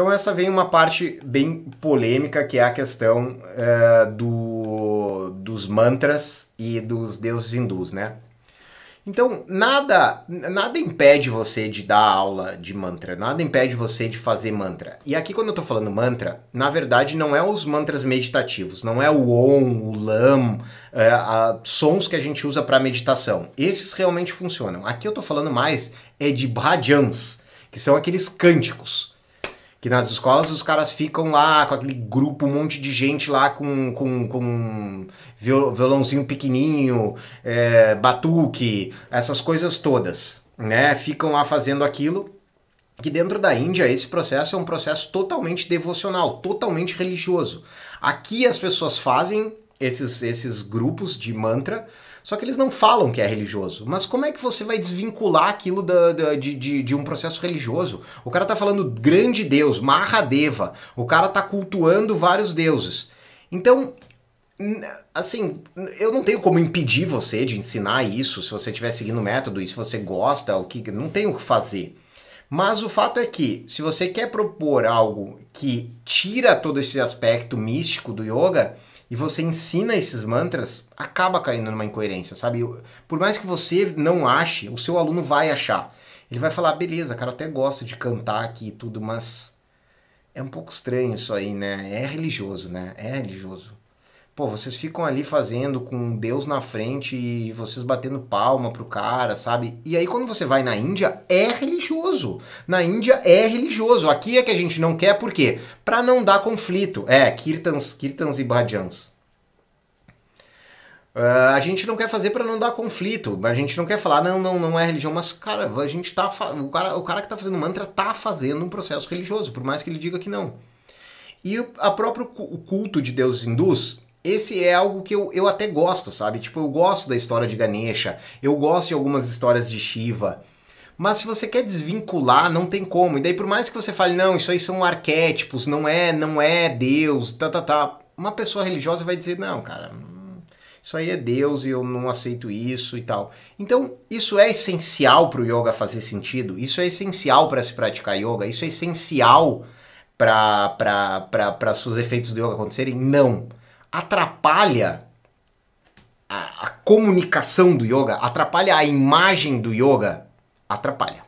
Então essa vem uma parte bem polêmica, que é a questão uh, do, dos mantras e dos deuses hindus, né? Então, nada, nada impede você de dar aula de mantra, nada impede você de fazer mantra. E aqui, quando eu estou falando mantra, na verdade não é os mantras meditativos, não é o om, o lam, é, a, sons que a gente usa para meditação. Esses realmente funcionam. Aqui eu estou falando mais é de bhajans, que são aqueles cânticos. Que nas escolas os caras ficam lá com aquele grupo, um monte de gente lá com, com, com violãozinho pequenininho, é, batuque, essas coisas todas, né? Ficam lá fazendo aquilo. Que dentro da Índia esse processo é um processo totalmente devocional, totalmente religioso. Aqui as pessoas fazem esses, esses grupos de mantra, só que eles não falam que é religioso. Mas como é que você vai desvincular aquilo da, da, de, de, de, um processo religioso? O cara tá falando grande Deus, Mahadeva. O cara tá cultuando vários deuses. Então, assim, eu não tenho como impedir você de ensinar isso, se você estiver seguindo o método e se você gosta, o que. Não tem o que fazer. Mas o fato é que, se você quer propor algo que tira todo esse aspecto místico do yoga e você ensina esses mantras, acaba caindo numa incoerência, sabe? Por mais que você não ache, o seu aluno vai achar. Ele vai falar, beleza, cara, eu até gosto de cantar aqui e tudo, mas é um pouco estranho isso aí, né? É religioso, né? É religioso. Pô, vocês ficam ali fazendo com Deus na frente e vocês batendo palma pro cara, sabe? E aí quando você vai na Índia, é religioso. Na Índia é religioso. Aqui é que a gente não quer, por quê? Pra não dar conflito. É, kirtans, kirtans e bhajans. Uh, a gente não quer fazer para não dar conflito, a gente não quer falar, não, não, não é religião, mas, cara, a gente tá. O cara, o cara que tá fazendo mantra tá fazendo um processo religioso, por mais que ele diga que não. E o a próprio o culto de deuses hindus esse é algo que eu, eu até gosto, sabe? Tipo, eu gosto da história de Ganesha, eu gosto de algumas histórias de Shiva. Mas se você quer desvincular, não tem como. E daí, por mais que você fale, não, isso aí são arquétipos, não é, não é Deus, tá, tá, tá. Uma pessoa religiosa vai dizer, não, cara, hum, isso aí é Deus e eu não aceito isso e tal. Então, isso é essencial para o yoga fazer sentido, isso é essencial para se praticar yoga, isso é essencial para os efeitos do yoga acontecerem? Não atrapalha a, a comunicação do yoga, atrapalha a imagem do yoga, atrapalha.